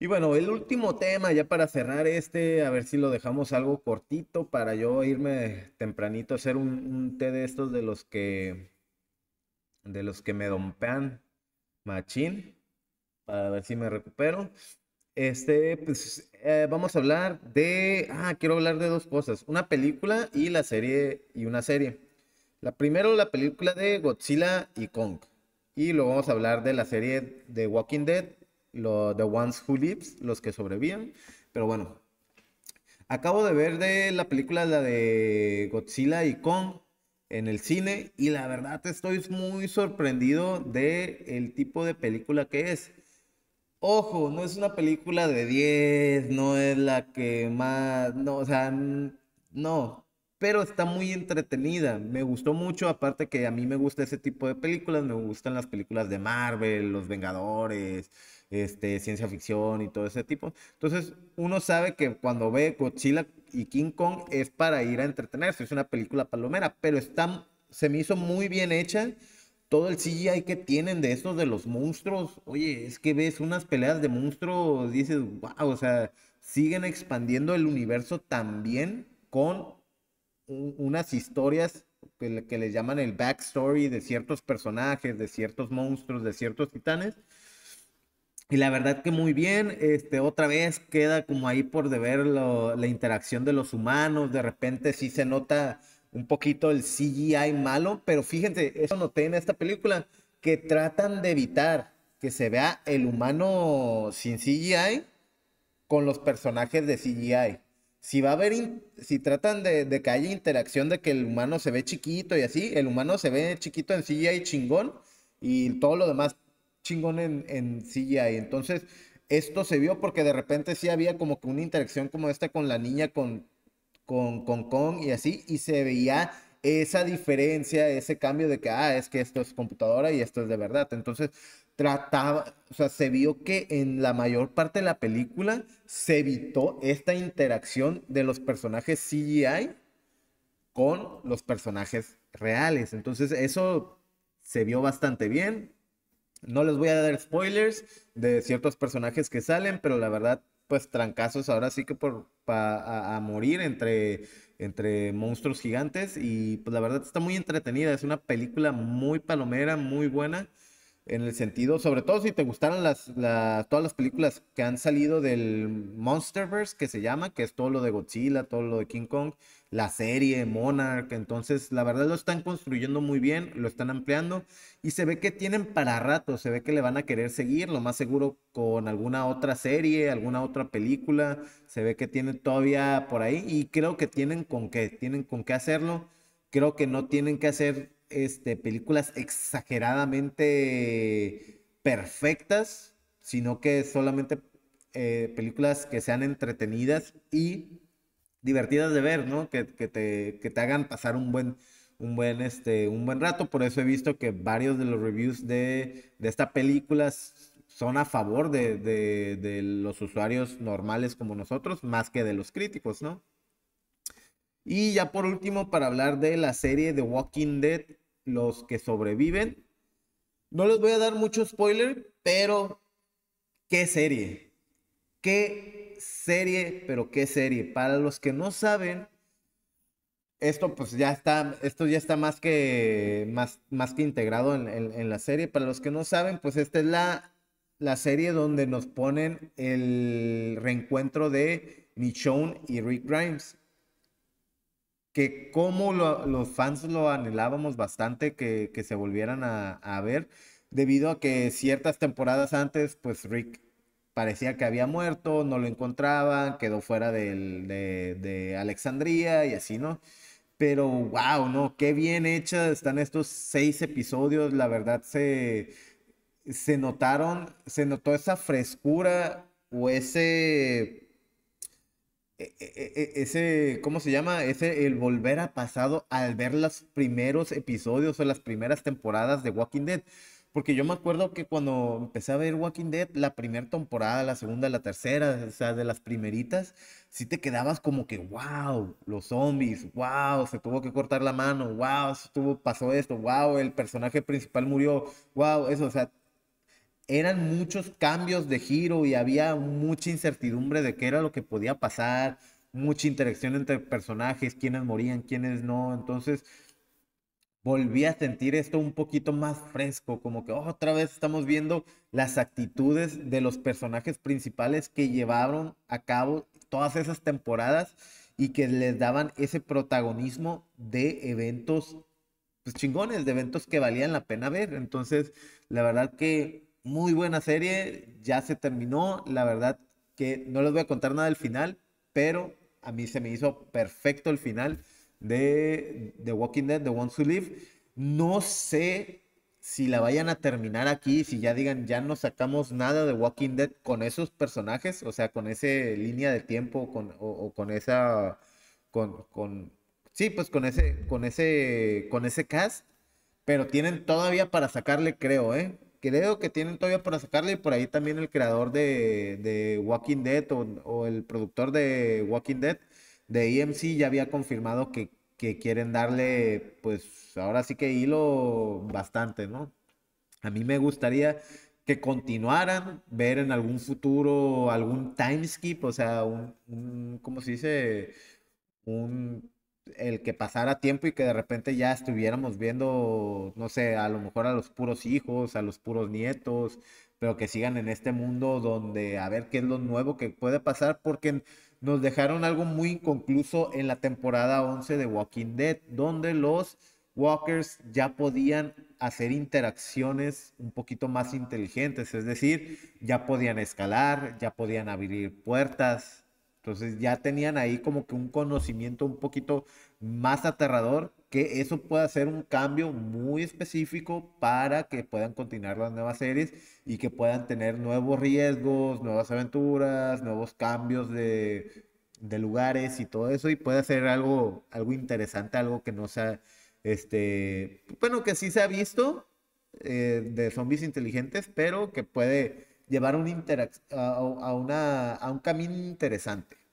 Y bueno, el último tema ya para cerrar este, a ver si lo dejamos algo cortito para yo irme tempranito a hacer un, té de estos de los que de los que me dompean machín para ver si me recupero. Este, pues eh, vamos a hablar de, ah, quiero hablar de dos cosas, una película y la serie y una serie. La primero la película de Godzilla y Kong y luego vamos a hablar de la serie de Walking Dead The Ones Who Live, los que sobreviven. Pero bueno, acabo de ver de la película, la de Godzilla y Kong en el cine y la verdad estoy muy sorprendido de el tipo de película que es. Ojo, no es una película de 10, no es la que más, no, o sea, no, pero está muy entretenida. Me gustó mucho, aparte que a mí me gusta ese tipo de películas, me gustan las películas de Marvel, Los Vengadores, este, ciencia ficción y todo ese tipo. Entonces, uno sabe que cuando ve Godzilla y King Kong es para ir a entretenerse, es una película palomera, pero está, se me hizo muy bien hecha. Todo el CGI que tienen de estos de los monstruos, oye, es que ves unas peleas de monstruos, dices, wow, o sea, siguen expandiendo el universo también con unas historias que, les llaman el backstory de ciertos personajes, de ciertos monstruos, de ciertos titanes. Y la verdad que muy bien, este, otra vez queda como ahí por deber la interacción de los humanos, de repente sí se nota un poquito el CGI malo, pero fíjense, eso noté en esta película, que tratan de evitar que se vea el humano sin CGI con los personajes de CGI si va a haber, si tratan de, de, que haya interacción de que el humano se ve chiquito y así, el humano se ve chiquito en CGI chingón y todo lo demás chingón en, en CGI. Entonces, esto se vio porque de repente sí había como que una interacción como esta con la niña, con, con, con Kong y así, y se veía esa diferencia, ese cambio de que, ah, es que esto es computadora y esto es de verdad. Entonces, trataba, o sea, se vio que en la mayor parte de la película se evitó esta interacción de los personajes CGI con los personajes reales. Entonces, eso se vio bastante bien. No les voy a dar spoilers de ciertos personajes que salen, pero la verdad, pues trancazos ahora sí que por a, morir entre, entre monstruos gigantes y pues la verdad está muy entretenida, es una película muy palomera, muy buena en el sentido, sobre todo si te gustaron las, todas las películas que han salido del Monsterverse, que se llama, que es todo lo de Godzilla, todo lo de King Kong, la serie Monarch, entonces la verdad lo están construyendo muy bien, lo están ampliando y se ve que tienen para rato, se ve que le van a querer seguir, lo más seguro con alguna otra serie, alguna otra película, se ve que tienen todavía por ahí y creo que tienen con qué, tienen con qué hacerlo, creo que no tienen que hacer este, películas exageradamente perfectas, sino que solamente eh, películas que sean entretenidas y divertidas de ver, Que, que, te, hagan pasar un buen, un buen, este, un buen rato. Por eso he visto que varios de los reviews de, de esta película son a favor de, los usuarios normales como nosotros, más que de los críticos, ¿no? Y ya por último, para hablar de la serie The Walking Dead, los que sobreviven. No les voy a dar mucho spoiler, pero qué serie. Qué serie, pero qué serie. Para los que no saben, esto pues ya está, esto ya está más que, más, más que integrado en, la serie. Para los que no saben, pues esta es la, la serie donde nos ponen el reencuentro de Michonne y Rick Grimes que como los fans lo anhelábamos bastante que, se volvieran a, ver, debido a que ciertas temporadas antes, pues Rick parecía que había muerto, no lo encontraban, quedó fuera de, de, Alexandría y así, ¿no? Pero wow, ¿no? Qué bien hecha están estos seis episodios, la verdad se, se notaron, se notó esa frescura o ese e, e, e, ese, ¿cómo se llama? Ese, el volver a pasado al ver los primeros episodios o las primeras temporadas de Walking Dead. Porque yo me acuerdo que cuando empecé a ver Walking Dead, la primera temporada, la segunda, la tercera, o sea, de las primeritas, Si te quedabas como que, wow, los zombies, wow, se tuvo que cortar la mano, wow, se pasó esto, wow, el personaje principal murió, wow, eso, o sea, eran muchos cambios de giro y había mucha incertidumbre de qué era lo que podía pasar, mucha interacción entre personajes, quiénes morían, quiénes no. Entonces volví a sentir esto un poquito más fresco, como que otra vez estamos viendo las actitudes de los personajes principales que llevaron a cabo todas esas temporadas y que les daban ese protagonismo de eventos pues, chingones, de eventos que valían la pena ver. Entonces, la verdad que muy buena serie, ya se terminó, la verdad que no les voy a contar nada del final, pero a mí se me hizo perfecto el final de The Walking Dead, The Ones Who Live. No sé si la vayan a terminar aquí, si ya digan, ya no sacamos nada de Walking Dead con esos personajes, o sea, con esa línea de tiempo con, o, con esa, con, con, sí, pues con ese, con ese, con ese cast, pero tienen todavía para sacarle, creo, ¿eh? creo que tienen todavía para sacarle por ahí también el creador de, Walking Dead o, el productor de Walking Dead de EMC ya había confirmado que, quieren darle pues ahora sí que hilo bastante, ¿no? A mí me gustaría que continuaran, ver en algún futuro algún time skip, o sea, un ¿cómo se dice? Un el que pasara tiempo y que de repente ya estuviéramos viendo, no sé, a lo mejor a los puros hijos, a los puros nietos, pero que sigan en este mundo donde a ver qué es lo nuevo que puede pasar, porque nos dejaron algo muy inconcluso en la temporada 11 de Walking Dead, donde los walkers ya podían hacer interacciones un poquito más inteligentes, es decir, ya podían escalar, ya podían abrir puertas, entonces ya tenían ahí como que un conocimiento un poquito más aterrador, que eso pueda ser un cambio muy específico para que puedan continuar las nuevas series y que puedan tener nuevos riesgos, nuevas aventuras, nuevos cambios de, lugares y todo eso, y puede ser algo, algo interesante, algo que no sea, este, bueno, que sí se ha visto eh, de zombies inteligentes, pero que puede llevar a un camino interesante.